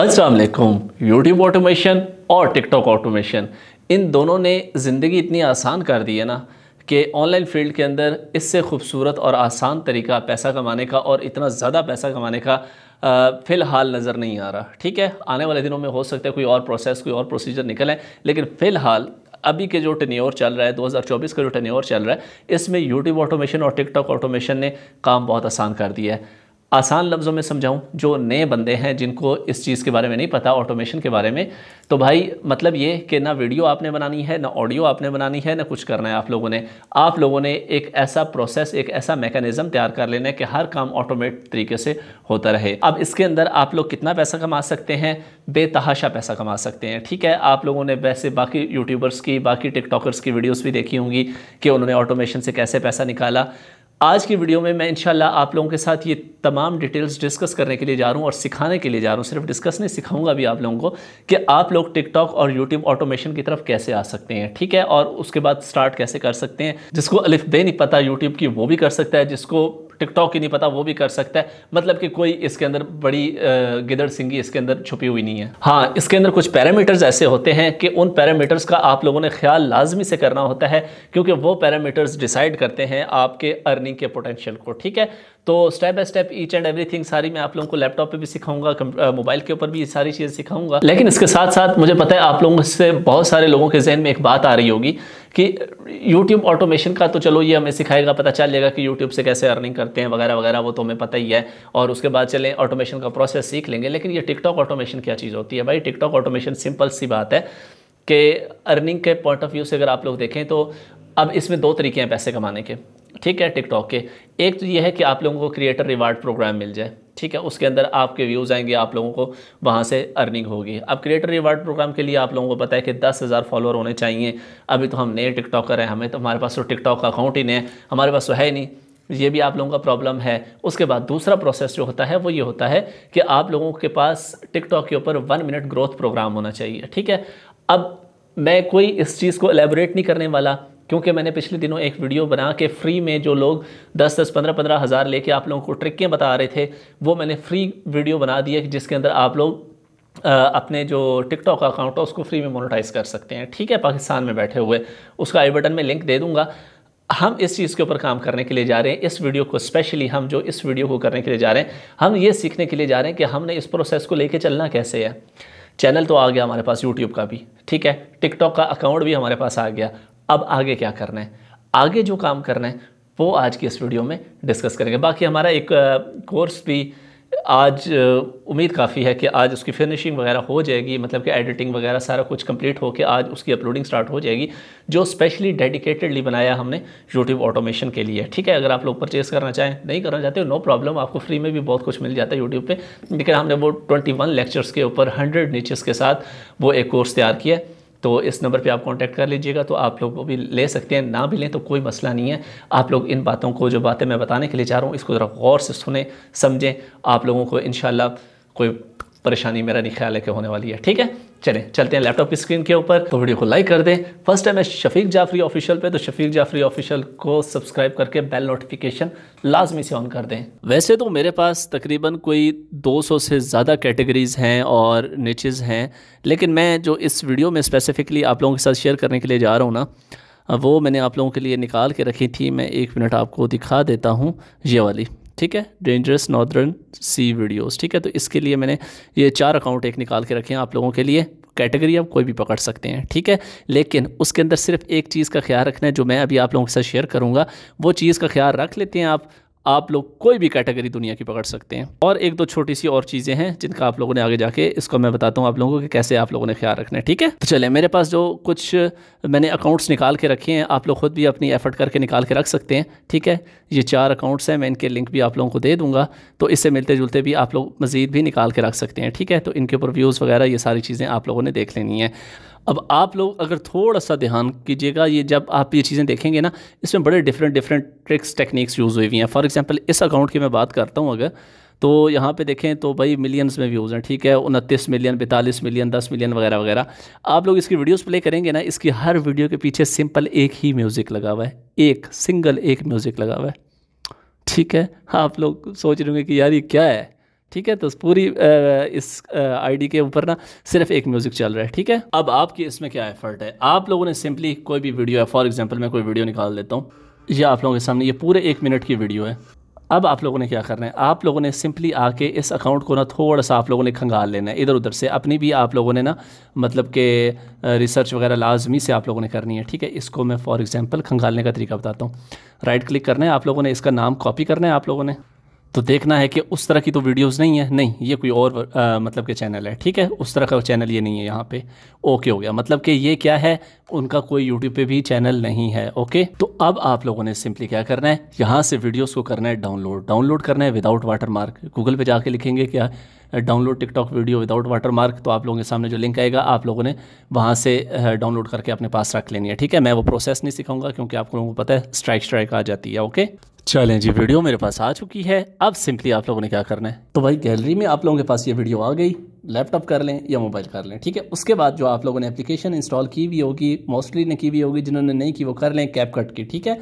असलकुम YouTube automation और TikTok automation इन दोनों ने ज़िंदगी इतनी आसान कर दी है ना कि ऑनलाइन फील्ड के अंदर इससे खूबसूरत और आसान तरीका पैसा कमाने का और इतना ज़्यादा पैसा कमाने का फ़िलहाल नज़र नहीं आ रहा ठीक है आने वाले दिनों में हो सकता है कोई और प्रोसेस कोई और प्रोसीजर निकले लेकिन फ़िलहाल अभी के जो टेन्योर चल रहा है 2024 का जो टेन्योर चल रहा है इसमें यूट्यूब ऑटोमेशन और टिकटॉक ऑटोमेशन ने काम बहुत आसान कर दिया है आसान लफ्ज़ों में समझाऊं जो नए बंदे हैं जिनको इस चीज़ के बारे में नहीं पता ऑटोमेशन के बारे में तो भाई मतलब ये कि ना वीडियो आपने बनानी है ना ऑडियो आपने बनानी है ना कुछ करना है आप लोगों ने आप लोगों ने एक ऐसा प्रोसेस एक ऐसा मैकेनिज़म तैयार कर लेना है कि हर काम ऑटोमेट तरीके से होता रहे अब इसके अंदर आप लोग कितना पैसा कमा सकते हैं बेतहाशा पैसा कमा सकते हैं ठीक है आप लोगों ने वैसे बाकी यूट्यूबर्स की बाकी टिकटॉकर्स की वीडियोज़ भी देखी होंगी कि उन्होंने ऑटोमेशन से कैसे पैसा निकाला आज की वीडियो में मैं इंशाल्लाह आप लोगों के साथ ये तमाम डिटेल्स डिस्कस करने के लिए जा रहा हूँ और सिखाने के लिए जा रहा हूँ सिर्फ डिस्कस नहीं सिखाऊंगा भी आप लोगों को कि आप लोग टिकटॉक और यूट्यूब ऑटोमेशन की तरफ कैसे आ सकते हैं ठीक है और उसके बाद स्टार्ट कैसे कर सकते हैं जिसको अलिफ बे नहीं पता यूट्यूब की वो भी कर सकता है जिसको टिकटॉक ही नहीं पता वो भी कर सकता है मतलब कि कोई इसके अंदर बड़ी गिदड़ सिंगी इसके अंदर छुपी हुई नहीं है हाँ इसके अंदर कुछ पैरामीटर्स ऐसे होते हैं कि उन पैरामीटर्स का आप लोगों ने ख्याल लाजमी से करना होता है क्योंकि वो पैरामीटर्स डिसाइड करते हैं आपके अर्निंग के पोटेंशियल को ठीक है तो step by step each and everything सारी मैं आप लोगों को लैपटॉप पे भी सिखाऊंगा मोबाइल के ऊपर भी सारी चीज़ें सिखाऊंगा लेकिन इसके साथ साथ मुझे पता है आप लोगों से बहुत सारे लोगों के जहन में एक बात आ रही होगी कि YouTube ऑटोमेशन का तो चलो ये हमें सिखाएगा पता चल जाएगा कि YouTube से कैसे अर्निंग करते हैं वगैरह वगैरह वो तो हमें पता ही है और उसके बाद चलें ऑटोमेशन का प्रोसेस सीख लेंगे लेकिन ये टिकटॉक ऑटोमेशन क्या चीज़ होती है भाई टिकटॉक ऑटोमेशन सिंपल सी बात है कि अर्निंग के पॉइंट ऑफ व्यू से अगर आप लोग देखें तो अब इसमें दो तरीके हैं पैसे कमाने के ठीक है टिकटॉक के एक तो ये है कि आप लोगों को क्रिएटर रिवार्ड प्रोग्राम मिल जाए ठीक है उसके अंदर आपके व्यूज़ आएंगे आप लोगों को वहाँ से अर्निंग होगी अब क्रिएटर रिवार्ड प्रोग्राम के लिए आप लोगों को पता है कि दस हज़ार फॉलोअर होने चाहिए अभी तो हम नए टिकटॉकर हैं हमें तो हमारे पास तो टिकटॉक का अकाउंट ही नहीं है हमारे पास तो है ही नहीं ये भी आप लोगों का प्रॉब्लम है उसके बाद दूसरा प्रोसेस जो होता है वो ये होता है कि आप लोगों के पास टिकटॉक के ऊपर वन मिनट ग्रोथ प्रोग्राम होना चाहिए ठीक है अब मैं कोई इस चीज़ को एलेबोरेट नहीं करने वाला क्योंकि मैंने पिछले दिनों एक वीडियो बना के फ्री में जो लोग दस दस पंद्रह पंद्रह हज़ार लेके आप लोगों को ट्रिकें बता रहे थे वो मैंने फ्री वीडियो बना दी है जिसके अंदर आप लोग अपने जो टिकटॉक अकाउंट है उसको फ्री में मोनोटाइज कर सकते हैं ठीक है पाकिस्तान में बैठे हुए उसका आई बटन में लिंक दे दूंगा हम इस चीज़ के ऊपर काम करने के लिए जा रहे हैं इस वीडियो को स्पेशली हम जो इस वीडियो को करने के लिए जा रहे हैं हम ये सीखने के लिए जा रहे हैं कि हमने इस प्रोसेस को लेके चलना कैसे है चैनल तो आ गया हमारे पास यूट्यूब का भी ठीक है टिकटॉक का अकाउंट भी हमारे पास आ गया अब आगे क्या करना है आगे जो काम करना है वो आज की इस वीडियो में डिस्कस करेंगे बाकी हमारा एक कोर्स भी आज उम्मीद काफ़ी है कि आज उसकी फिनिशिंग वगैरह हो जाएगी मतलब कि एडिटिंग वगैरह सारा कुछ कंप्लीट हो के आज उसकी अपलोडिंग स्टार्ट हो जाएगी जो स्पेशली डेडिकेटेडली बनाया हमने यूट्यूब ऑटोमेशन के लिए ठीक है अगर आप लोग परचेस करना चाहें नहीं करना चाहते हो नो प्रॉब्लम आपको फ्री में भी बहुत कुछ मिल जाता है यूट्यूब पर लेकिन हमने वो ट्वेंटी लेक्चर्स के ऊपर हंड्रेड नीचेस के साथ वो एक कोर्स तैयार किया है तो इस नंबर पे आप कांटेक्ट कर लीजिएगा तो आप लोग भी ले सकते हैं ना भी लें तो कोई मसला नहीं है आप लोग इन बातों को जो बातें मैं बताने के लिए चाह रहा हूँ इसको ज़रा गौर से सुने समझें आप लोगों को इन कोई परेशानी मेरा नहीं ख्याल है कि होने वाली है ठीक है चलें चलते हैं लैपटॉप की स्क्रीन के ऊपर तो वीडियो को लाइक कर दें फर्स्ट टाइम है शफीक जाफरी ऑफिशियल पे तो शफीक जाफरी ऑफिशियल को सब्सक्राइब करके बेल नोटिफिकेशन लाजमी से ऑन कर दें वैसे तो मेरे पास तकरीबन कोई 200 से ज़्यादा कैटेगरीज़ हैं और नीचेज हैं लेकिन मैं जो इस वीडियो में स्पेसिफ़िकली आप लोगों के साथ शेयर करने के लिए जा रहा हूँ ना वो मैंने आप लोगों के लिए निकाल के रखी थी मैं एक मिनट आपको दिखा देता हूँ ये वाली ठीक है डेंजरस नॉर्दर्न सी वीडियोस ठीक है तो इसके लिए मैंने ये चार अकाउंट एक निकाल के रखे हैं आप लोगों के लिए कैटेगरी आप कोई भी पकड़ सकते हैं ठीक है लेकिन उसके अंदर सिर्फ एक चीज़ का ख्याल रखना है जो मैं अभी आप लोगों के साथ शेयर करूँगा वो चीज़ का ख्याल रख लेते हैं आप आप लोग कोई भी कैटेगरी दुनिया की पकड़ सकते हैं और एक दो छोटी सी और चीज़ें हैं जिनका आप लोगों ने आगे जाके इसको मैं बताता हूँ आप लोगों को कि कैसे आप लोगों ने ख्याल रखना है ठीक है तो चले मेरे पास जो कुछ मैंने अकाउंट्स निकाल के रखे हैं आप लोग खुद भी अपनी एफर्ट करके निकाल के रख सकते हैं ठीक है ये चार अकाउंट्स हैं मैं इनके लिंक भी आप लोगों को दे दूँगा तो इससे मिलते जुलते भी आप लोग मज़ीद भी निकाल के रख सकते हैं ठीक है तो इनके ऊपर व्यूज़ वगैरह ये सारी चीज़ें आप लोगों ने देख लेनी है अब आप लोग अगर थोड़ा सा ध्यान कीजिएगा ये जब आप ये चीज़ें देखेंगे ना इसमें बड़े different different tricks techniques use हुई हुई हैं फॉर एग्जांपल इस अकाउंट की मैं बात करता हूँ अगर तो यहाँ पे देखें तो भाई मिलियंस में व्यूज़ हैं ठीक है उनतीस मिलियन पैंतालीस मिलियन दस मिलियन वगैरह वगैरह आप लोग इसकी वीडियोस प्ले करेंगे ना इसकी हर वीडियो के पीछे सिंपल एक ही म्यूज़िक लगा हुआ है एक सिंगल एक म्यूज़िक लगा हुआ है ठीक है आप लोग सोच रहे होंगे कि यार ये क्या है ठीक है तो पूरी इस आईडी के ऊपर ना सिर्फ एक म्यूज़िक चल रहा है ठीक है अब आपकी इसमें क्या एफर्ट है आप लोगों ने सिंपली कोई भी वीडियो है फॉर एग्जाम्पल मैं कोई वीडियो निकाल देता हूँ या आप लोगों के सामने ये पूरे एक मिनट की वीडियो है अब आप लोगों ने क्या करना है आप लोगों ने सिंपली आके इस अकाउंट को ना थोड़ा सा आप लोगों ने खंगाल लेना है इधर उधर से अपनी भी आप लोगों ने ना मतलब के रिसर्च वगैरह लाजमी से आप लोगों ने करनी है ठीक है इसको मैं फॉर एग्ज़ाम्पल खंगालने का तरीका बताता हूँ राइट क्लिक करना है आप लोगों ने इसका नाम कॉपी करना है आप लोगों ने तो देखना है कि उस तरह की तो वीडियोस नहीं है नहीं ये कोई और आ, मतलब के चैनल है ठीक है उस तरह का चैनल ये नहीं है यहाँ पे ओके हो गया मतलब कि ये क्या है उनका कोई यूट्यूब पे भी चैनल नहीं है ओके तो अब आप लोगों ने सिंपली क्या करना है यहाँ से वीडियोस को करना है डाउनलोड डाउनलोड करना है विदाउट वाटर मार्क गूगल पर जाके लिखेंगे क्या download TikTok video without water mark तो आप लोगों के सामने जो लिंक आएगा आप लोगों ने वहाँ से डाउनलोड करके अपने पास रख लेनी है ठीक है मैं वो प्रोसेस नहीं सिखाऊंगा क्योंकि आप लोगों को पता है स्ट्राइक स्ट्राइक आ जाती है ओके चलें जी वीडियो मेरे पास आ चुकी है अब सिंपली आप लोगों ने क्या करना है तो भाई गैलरी में आप लोगों के पास ये वीडियो आ गई लैपटॉप कर लें या मोबाइल कर लें ठीक है उसके बाद जो आप लोगों ने एप्लीकेशन इंस्टॉल की हुई होगी मोस्टली ने की हुई होगी जिन्होंने नहीं की वो कर लें कैप कट की ठीक है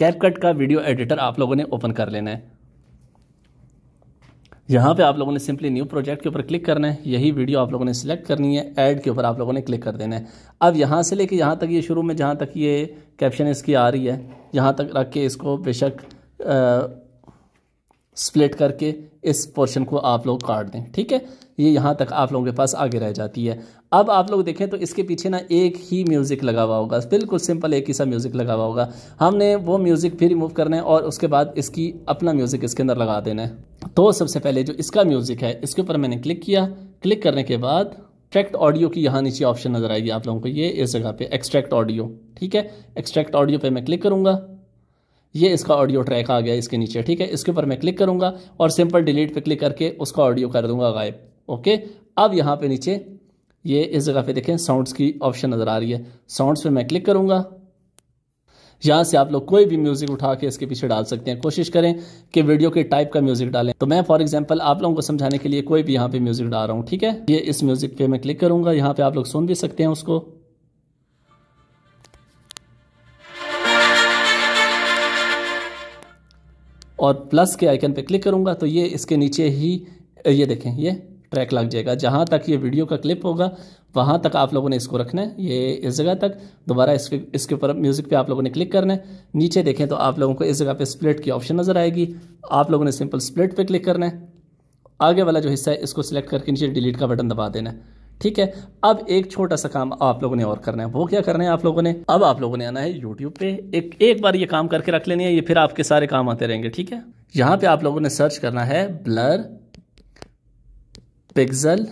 कैप कट का वीडियो एडिटर आप लोगों ने ओपन कर लेना है यहाँ पे आप लोगों ने सिंपली न्यू प्रोजेक्ट के ऊपर क्लिक करना है यही वीडियो आप लोगों ने सिलेक्ट करनी है ऐड के ऊपर आप लोगों ने क्लिक कर देना है अब यहाँ से लेके यहाँ तक ये शुरू में जहाँ तक ये कैप्शन इसकी आ रही है यहाँ तक रख के इसको बेशक स्प्लिट करके इस पोर्शन को आप लोग काट दें ठीक है ये यहाँ तक आप लोगों के पास आगे रह जाती है अब आप लोग देखें तो इसके पीछे ना एक ही म्यूज़िक लगा हुआ होगा बिल्कुल सिंपल एक ही सा म्यूज़िक लगा हुआ होगा हमने वो म्यूज़िक फिर रिमूव करना है और उसके बाद इसकी अपना म्यूज़िक इसके अंदर लगा देना है तो सबसे पहले जो इसका म्यूज़िक है इसके ऊपर मैंने क्लिक किया क्लिक करने के बाद ट्रैक्ट ऑडियो की यहाँ नीचे ऑप्शन नज़र आएगी आप लोगों को ये इस जगह पे एक्सट्रैक्ट ऑडियो ठीक है एक्सट्रैक्ट ऑडियो पर मैं क्लिक करूँगा ये इसका ऑडियो ट्रैक आ गया इसके नीचे ठीक है इसके ऊपर मैं क्लिक करूंगा और सिंपल डिलीट पे क्लिक करके उसका ऑडियो कर दूंगा गायब ओके अब यहाँ पे नीचे ये इस जगह पे देखें साउंड्स की ऑप्शन नज़र आ रही है साउंड्स पे मैं क्लिक करूंगा यहाँ से आप लोग कोई भी म्यूज़िक उठा के इसके पीछे डाल सकते हैं कोशिश करें कि वीडियो के टाइप का म्यूज़िक डालें तो मैं फॉर एग्जांपल आप लोगों को समझाने के लिए कोई भी यहाँ पे म्यूज़िक डाल रहा हूँ ठीक है ये इस म्यूज़िक पे मैं क्लिक करूँगा यहाँ पे आप लोग सुन भी सकते हैं उसको और प्लस के आइकन पे क्लिक करूँगा तो ये इसके नीचे ही ये देखें ये ट्रैक लग जाएगा जहाँ तक ये वीडियो का क्लिप होगा वहाँ तक आप लोगों ने इसको रखना है ये इस जगह तक दोबारा इसके इसके ऊपर म्यूज़िक पे आप लोगों ने क्लिक करना है नीचे देखें तो आप लोगों को इस जगह पे स्प्लिट की ऑप्शन नज़र आएगी आप लोगों ने सिंपल स्प्लिट पे क्लिक करना है आगे वाला जो हिस्सा है इसको सिलेक्ट करके नीचे डिलीट का बटन दबा देना है ठीक है अब एक छोटा सा काम आप लोगों ने और करना है वो क्या करना है आप लोगों ने अब आप लोगों ने आना है यूट्यूब पे एक एक बार ये काम करके रख लेनी है ये फिर आपके सारे काम आते रहेंगे ठीक है यहां पे आप लोगों ने सर्च करना है ब्लर पिक्सल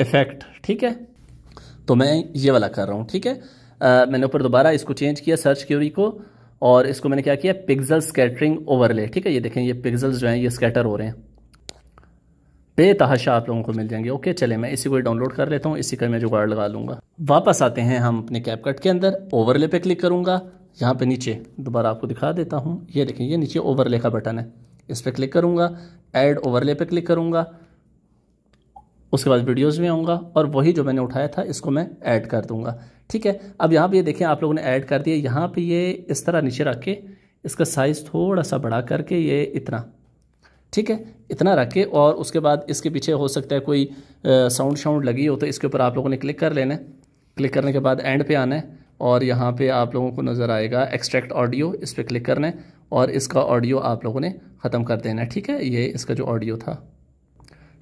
इफेक्ट ठीक है तो मैं ये वाला कर रहा हूं ठीक है आ, मैंने ऊपर दोबारा इसको चेंज किया सर्च क्यूरी को और इसको मैंने क्या किया पिक्सल स्कैटरिंग ओवरले ठीक है ये देखें ये पिक्सल्स जो हैं ये स्कैटर हो रहे हैं बेतहाशा आप लोगों को मिल जाएंगे ओके चले मैं इसी को डाउनलोड कर लेता हूँ इसी का मैं जुगाड़ लगा लूँगा वापस आते हैं हम अपने कैप कट के अंदर ओवरले पे क्लिक करूँगा यहाँ पे नीचे दोबारा आपको दिखा देता हूँ ये देखें ये नीचे ओवरले का बटन है इस पर क्लिक करूँगा एड ओवरले पे क्लिक करूँगा उसके बाद वीडियोज़ में आऊँगा और वही जो मैंने उठाया था इसको मैं ऐड कर दूँगा ठीक है अब यहाँ पर ये देखें आप लोगों ने ऐड कर दिया यहाँ पर ये इस तरह नीचे रख के इसका साइज़ थोड़ा सा बढ़ा करके ये इतना ठीक है इतना रखे और उसके बाद इसके पीछे हो सकता है कोई साउंड शाउंड लगी हो तो इसके ऊपर आप लोगों ने क्लिक कर लेना है क्लिक करने के बाद एंड पे आना है और यहाँ पे आप लोगों को नज़र आएगा एक्सट्रैक्ट ऑडियो इस पर क्लिक करना है और इसका ऑडियो आप लोगों ने ख़त्म कर देना है ठीक है ये इसका जो ऑडियो था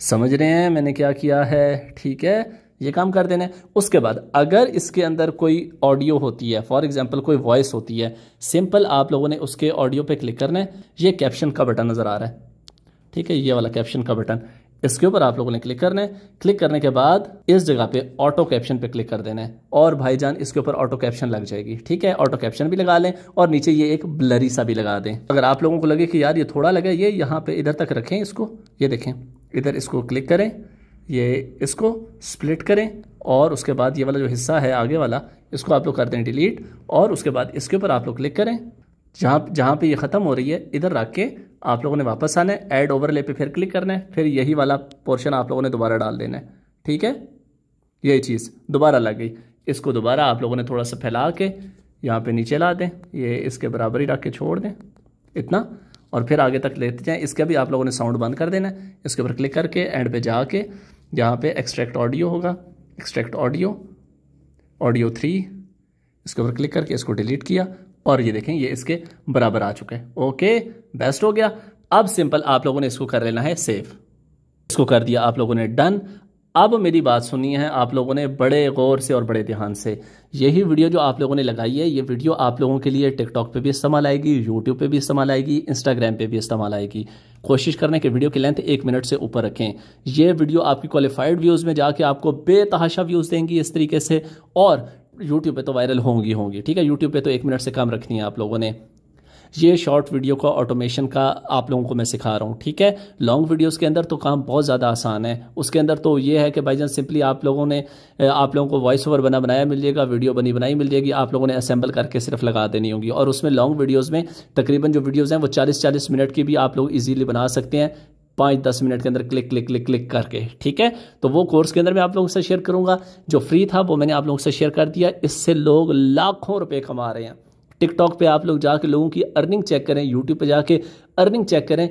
समझ रहे हैं मैंने क्या किया है ठीक है ये काम कर देना है उसके बाद अगर इसके अंदर कोई ऑडियो होती है फॉर एग्जांपल कोई वॉइस होती है सिंपल आप लोगों ने उसके ऑडियो पे क्लिक करना है ये कैप्शन का बटन नज़र आ रहा है ठीक है ये वाला कैप्शन का बटन इसके ऊपर आप लोगों ने क्लिक करना है क्लिक करने के बाद इस जगह पे ऑटो कैप्शन पे क्लिक कर देना है और भाईजान इसके ऊपर ऑटो कैप्शन लग जाएगी ठीक है ऑटो कैप्शन भी लगा लें और नीचे ये एक ब्लरी सा भी लगा दें अगर आप लोगों को लगे कि यार ये थोड़ा लगा ये यहाँ पे इधर तक रखें इसको ये देखें इधर इसको क्लिक करें ये इसको स्प्लिट करें और उसके बाद ये वाला जो हिस्सा है आगे वाला इसको आप लोग कर दें डिलीट और उसके बाद इसके ऊपर आप लोग क्लिक करें जहाँ जहाँ पे ये ख़त्म हो रही है इधर रख के आप लोगों ने वापस आना है ऐड ओवरले पे फिर क्लिक करना है फिर यही वाला पोर्शन आप लोगों ने दोबारा डाल देना है ठीक है यही चीज़ दोबारा लग गई इसको दोबारा आप लोगों ने थोड़ा सा फैला के यहाँ पे नीचे ला दें ये इसके बराबर ही रख के छोड़ दें इतना और फिर आगे तक लेते जाएँ इसका भी आप लोगों ने साउंड बंद कर देना है इसके ऊपर क्लिक करके एंड पे जाके यहाँ पे एक्सट्रैक्ट ऑडियो होगा एक्सट्रैक्ट ऑडियो ऑडियो थ्री इसके ऊपर क्लिक करके इसको डिलीट किया और ये देखें ये इसके बराबर आ चुके हैं ओके बेस्ट हो गया अब सिंपल आप लोगों ने इसको कर लेना है सेव इसको कर दिया आप लोगों ने डन अब मेरी बात सुनी है आप लोगों ने बड़े गौर से और बड़े ध्यान से यही वीडियो जो आप लोगों ने लगाई है ये वीडियो आप लोगों के लिए टिकटॉक पे भी इस्तेमाल आएगी यूट्यूब पे भी इस्तेमाल आएगी इंस्टाग्राम पे भी इस्तेमाल आएगी कोशिश करने के वीडियो की लेंथ एक मिनट से ऊपर रखें ये वीडियो आपकी क्वालिफाइड व्यूज़ में जाके आपको बेतहाशा व्यूज़ देंगी इस तरीके से और यूट्यूब पे तो वायरल होंगी होंगी ठीक है यूट्यूब पे तो एक मिनट से कम रखनी है आप लोगों ने ये शॉर्ट वीडियो का ऑटोमेशन का आप लोगों को मैं सिखा रहा हूँ ठीक है लॉन्ग वीडियोस के अंदर तो काम बहुत ज़्यादा आसान है उसके अंदर तो ये है कि जान सिंपली आप लोगों ने आप लोगों को वॉइस ओवर बना बनाया मिल जाएगा वीडियो बनी बनाई मिल जाएगी आप लोगों ने असेंबल करके सिर्फ लगा देनी होगी और उसमें लॉन्ग वीडियोज़ में तकरीबन जो वीडियोज़ हैं वो चालीस चालीस मिनट की भी आप लोग ईजिली बना सकते हैं पाँच दस मिनट के अंदर क्लिक क्लिक क्लिक क्लिक करके ठीक है तो वो कोर्स के अंदर मैं आप लोगों से शेयर करूंगा जो फ्री था वो मैंने आप लोगों से शेयर कर दिया इससे लोग लाखों रुपए कमा रहे हैं टिकटॉक पे आप लोग जाके लोगों की अर्निंग चेक करें यूट्यूब पे जाके अर्निंग चेक करें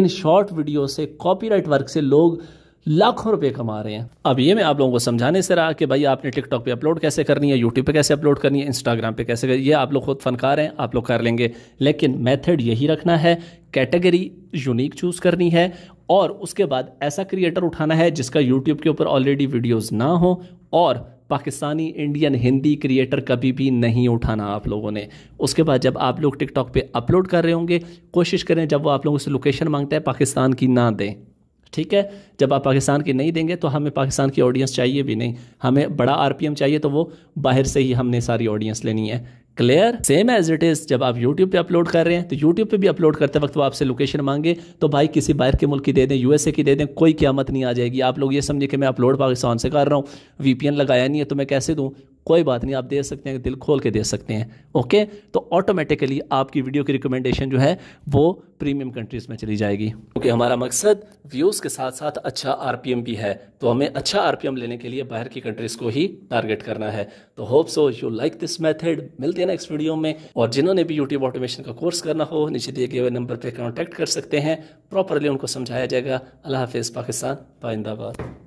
इन शॉर्ट वीडियो से कॉपीराइट वर्क से लोग लाखों रुपए कमा रहे हैं अब ये मैं आप लोगों को समझाने से रहा कि भाई आपने टिकटॉक पे अपलोड कैसे करनी है यूट्यूब पे कैसे अपलोड करनी है इंस्टाग्राम पे कैसे ये आप लोग खुद फनकार हैं आप लोग कर लेंगे लेकिन मेथड यही रखना है कैटेगरी यूनिक चूज़ करनी है और उसके बाद ऐसा क्रिएटर उठाना है जिसका यूट्यूब के ऊपर ऑलरेडी वीडियोज़ ना हो और पाकिस्तानी इंडियन हिंदी क्रिएटर कभी भी नहीं उठाना आप लोगों ने उसके बाद जब आप लोग टिकटॉक पे अपलोड कर रहे होंगे कोशिश करें जब वो आप लोगों से लोकेशन मांगता है पाकिस्तान की ना दें ठीक है जब आप पाकिस्तान की नहीं देंगे तो हमें पाकिस्तान की ऑडियंस चाहिए भी नहीं हमें बड़ा आर चाहिए तो वो बाहर से ही हमने सारी ऑडियंस लेनी है clear same as it is जब आप यूट्यूब पे अपलोड कर रहे हैं तो यूट्यूब पे भी अपलोड करते वक्त वो आपसे लोकेशन मांगे तो भाई किसी बाहर के मुल्क की दे दें यूएसए की दे दें कोई क्यामत नहीं आ जाएगी आप लोग ये समझे कि मैं अपलोड पाकिस्तान से कर रहा हूँ वीपीएन लगाया नहीं है तो मैं कैसे दूँ कोई बात नहीं आप दे सकते हैं दिल खोल के दे सकते हैं ओके तो ऑटोमेटिकली आपकी वीडियो की रिकमेंडेशन जो है वो प्रीमियम कंट्रीज़ में चली जाएगी क्योंकि हमारा मकसद व्यूज़ के साथ साथ अच्छा आरपीएम भी है तो हमें अच्छा आरपीएम लेने के लिए बाहर की कंट्रीज़ को ही टारगेट करना है तो hope so you like this method मिलते हैं नेक्स्ट वीडियो में और जिन्होंने भी यूट्यूब ऑटोमेशन का कोर्स करना हो नीचे दिए गए नंबर पर कॉन्टेक्ट कर सकते हैं प्रॉपरली उनको समझाया जाएगा अल्लाह हाफिज़ पाकिस्तान पाइंदाबाद